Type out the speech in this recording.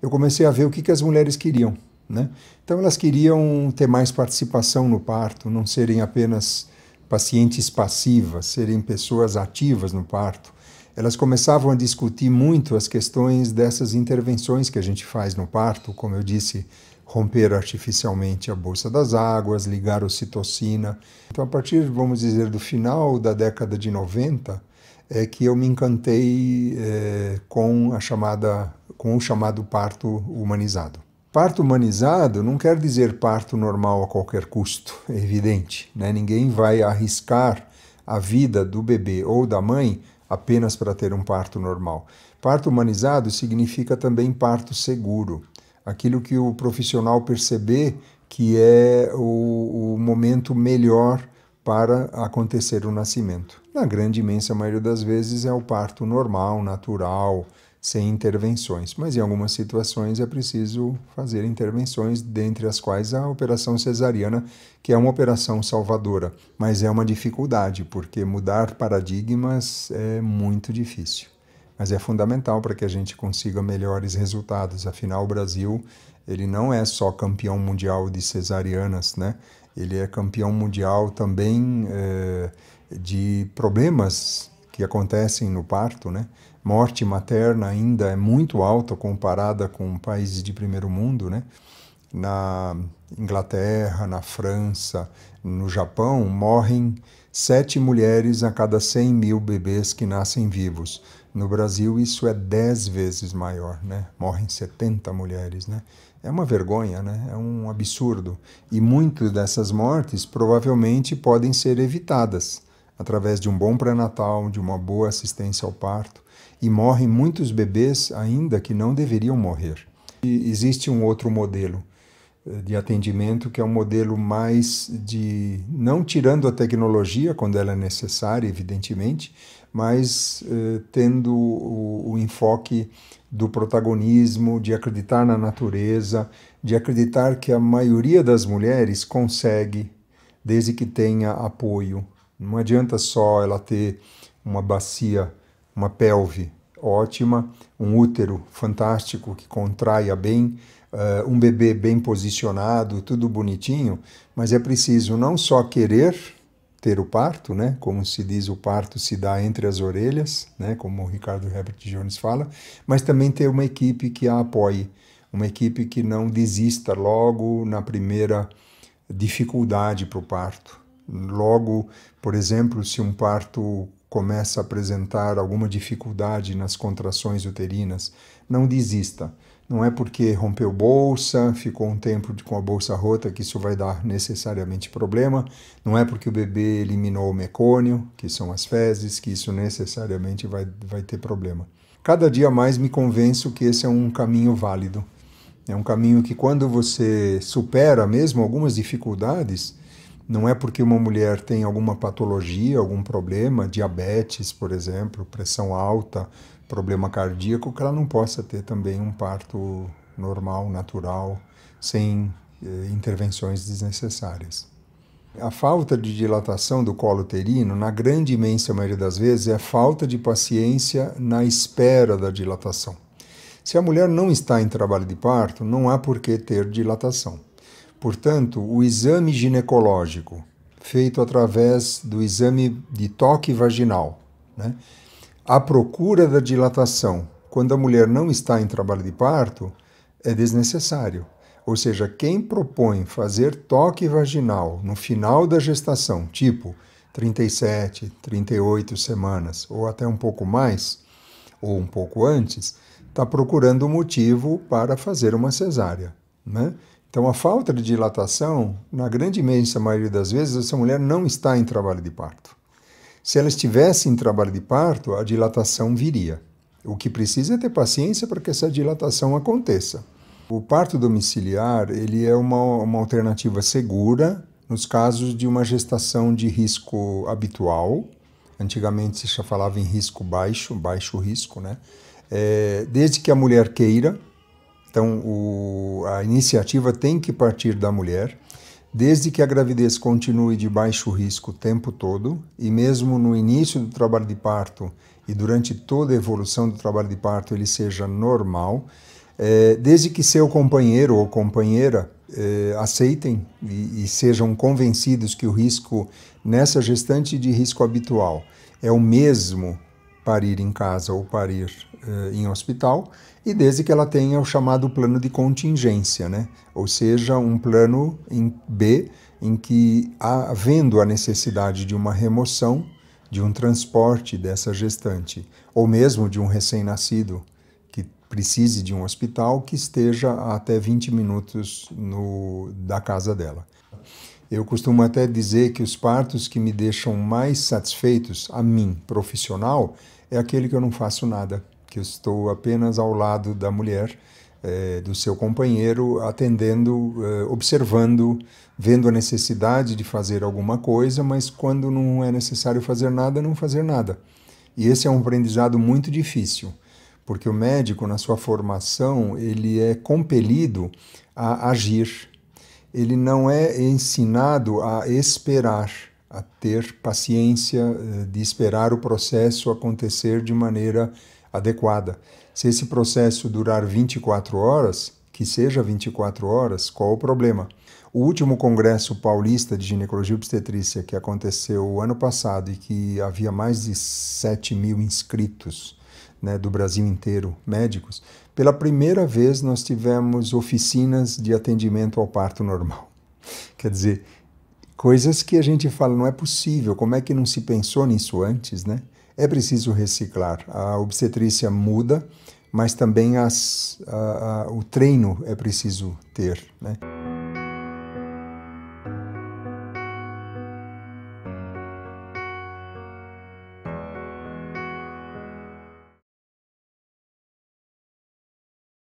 eu comecei a ver o que, que as mulheres queriam. Né? Então, elas queriam ter mais participação no parto, não serem apenas pacientes passivas, serem pessoas ativas no parto. Elas começavam a discutir muito as questões dessas intervenções que a gente faz no parto, como eu disse, romper artificialmente a bolsa das águas, ligar ocitocina. Então, a partir, vamos dizer, do final da década de 90, é que eu me encantei é, com a chamada com o chamado parto humanizado. Parto humanizado não quer dizer parto normal a qualquer custo, é evidente. Né? Ninguém vai arriscar a vida do bebê ou da mãe apenas para ter um parto normal. Parto humanizado significa também parto seguro, aquilo que o profissional perceber que é o, o momento melhor para acontecer o nascimento. Na grande imensa maioria das vezes é o parto normal, natural, sem intervenções, mas em algumas situações é preciso fazer intervenções, dentre as quais a operação cesariana, que é uma operação salvadora, mas é uma dificuldade, porque mudar paradigmas é muito difícil. Mas é fundamental para que a gente consiga melhores resultados, afinal o Brasil, ele não é só campeão mundial de cesarianas, né? ele é campeão mundial também é, de problemas que acontecem no parto, né? Morte materna ainda é muito alta comparada com países de primeiro mundo, né? na Inglaterra, na França, no Japão, morrem sete mulheres a cada 100 mil bebês que nascem vivos. No Brasil, isso é 10 vezes maior, né? Morrem 70 mulheres, né? É uma vergonha, né? É um absurdo. E muitas dessas mortes provavelmente podem ser evitadas através de um bom pré-natal, de uma boa assistência ao parto. E morrem muitos bebês ainda que não deveriam morrer. E existe um outro modelo de atendimento, que é um modelo mais de não tirando a tecnologia quando ela é necessária, evidentemente, mas eh, tendo o, o, enfoque do protagonismo, de acreditar na natureza, de acreditar que a maioria das mulheres consegue, desde que tenha apoio. Não adianta só ela ter uma bacia, uma pelve ótima, um útero fantástico que contraia bem, uh, um bebê bem posicionado, tudo bonitinho, mas é preciso não só querer ter o parto, né? Como se diz, o parto se dá entre as orelhas, né? Como o Ricardo Herbert Jones fala, mas também ter uma equipe que a apoie, uma equipe que não desista logo na primeira dificuldade para o parto. Logo, por exemplo, se um parto começa a apresentar alguma dificuldade nas contrações uterinas, não desista. Não é porque rompeu bolsa, ficou um tempo com a bolsa rota que isso vai dar necessariamente problema. Não é porque o bebê eliminou o mecônio, que são as fezes, que isso necessariamente vai, vai ter problema. Cada dia mais me convenço que esse é um caminho válido. É um caminho que, quando você supera mesmo algumas dificuldades, não é porque uma mulher tem alguma patologia, algum problema, diabetes, por exemplo, pressão alta, problema cardíaco, que ela não possa ter também um parto normal, natural, sem eh, intervenções desnecessárias. A falta de dilatação do colo uterino, na grande imensa maioria das vezes, é a falta de paciência na espera da dilatação. Se a mulher não está em trabalho de parto, não há por que ter dilatação. Portanto, o exame ginecológico, feito através do exame de toque vaginal, né, a procura da dilatação, quando a mulher não está em trabalho de parto, é desnecessário. Ou seja, quem propõe fazer toque vaginal no final da gestação, tipo 37, 38 semanas ou até um pouco mais, ou um pouco antes, está procurando um motivo para fazer uma cesárea. Né? Então, a falta de dilatação, na grande imensa maioria das vezes, essa mulher não está em trabalho de parto. Se ela estivesse em trabalho de parto, a dilatação viria. O que precisa é ter paciência para que essa dilatação aconteça. O parto domiciliar ele é uma, uma alternativa segura nos casos de uma gestação de risco habitual. Antigamente se já falava em risco baixo, baixo risco, né? É, desde que a mulher queira. Então, o, a iniciativa tem que partir da mulher. Desde que a gravidez continue de baixo risco o tempo todo, e mesmo no início do trabalho de parto e durante toda a evolução do trabalho de parto ele seja normal, é, desde que seu companheiro ou companheira é, aceitem e, e, sejam convencidos que o risco nessa gestante de risco habitual é o mesmo parir em casa ou parir é, eh, em hospital, e desde que ela tenha o chamado plano de contingência, né? ou seja, um plano em B em que, havendo a necessidade de uma remoção, de um transporte dessa gestante, ou mesmo de um recém-nascido que precise de um hospital que esteja até 20 minutos no, da casa dela. Eu costumo até dizer que os partos que me deixam mais satisfeitos, a mim, profissional, é aquele que eu não faço nada que eu estou apenas ao lado da mulher, eh, do seu companheiro, atendendo, eh, observando, vendo a necessidade de fazer alguma coisa, mas quando não é necessário fazer nada, não fazer nada. E esse é um aprendizado muito difícil, porque o médico, na sua formação, ele é compelido a agir. Ele não é ensinado a esperar, a ter paciência eh, de esperar o processo acontecer de maneira adequada. Se esse processo durar 24 horas, que seja 24 horas, qual o problema? O último congresso paulista de ginecologia e obstetrícia que aconteceu ano passado e que havia mais de 7 mil inscritos né, do Brasil inteiro, médicos, pela primeira vez nós tivemos oficinas de atendimento ao parto normal. Quer dizer, coisas que a gente fala, não é possível, como é que não se pensou nisso antes, né? É preciso reciclar. A obstetrícia muda, mas também as, a, a, o treino é preciso ter. Né?